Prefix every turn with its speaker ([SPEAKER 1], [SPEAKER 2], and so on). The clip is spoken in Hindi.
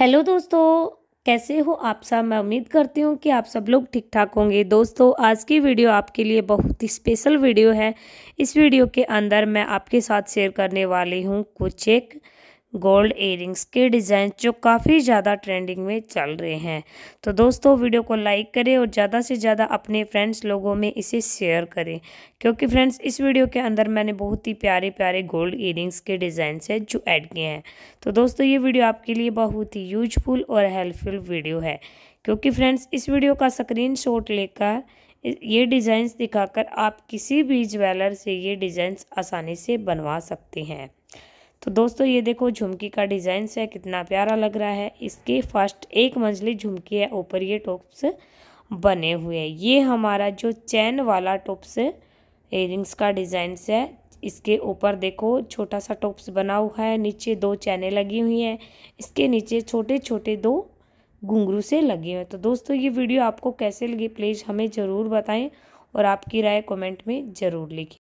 [SPEAKER 1] हेलो दोस्तों कैसे हो आप सब मैं उम्मीद करती हूँ कि आप सब लोग ठीक ठाक होंगे दोस्तों आज की वीडियो आपके लिए बहुत ही स्पेशल वीडियो है इस वीडियो के अंदर मैं आपके साथ शेयर करने वाली हूँ कुछ एक गोल्ड एयरिंग्स के डिज़ाइन जो काफ़ी ज़्यादा ट्रेंडिंग में चल रहे हैं तो दोस्तों वीडियो को लाइक करें और ज़्यादा से ज़्यादा अपने फ्रेंड्स लोगों में इसे शेयर करें क्योंकि फ्रेंड्स इस वीडियो के अंदर मैंने बहुत ही प्यारे प्यारे गोल्ड एयरिंग्स के डिज़ाइंस से जो ऐड किए हैं तो दोस्तों ये वीडियो आपके लिए बहुत ही यूजफुल और हेल्पफुल वीडियो है क्योंकि फ्रेंड्स इस वीडियो का स्क्रीन लेकर ये डिज़ाइंस दिखाकर आप किसी भी ज्वेलर से ये डिज़ाइंस आसानी से बनवा सकते हैं तो दोस्तों ये देखो झुमकी का डिज़ाइन से कितना प्यारा लग रहा है इसके फर्स्ट एक मंजिली झुमकी है ऊपर ये टॉप्स बने हुए हैं ये हमारा जो चैन वाला टॉप्स एयरिंग्स का डिज़ाइन से इसके ऊपर देखो छोटा सा टॉप्स बना हुआ है नीचे दो चैने लगी हुई हैं इसके नीचे छोटे छोटे दो घुंघरू से लगे हुए हैं तो दोस्तों ये वीडियो आपको कैसे लगी प्लीज़ हमें ज़रूर बताएं और आपकी राय कमेंट में ज़रूर लिखें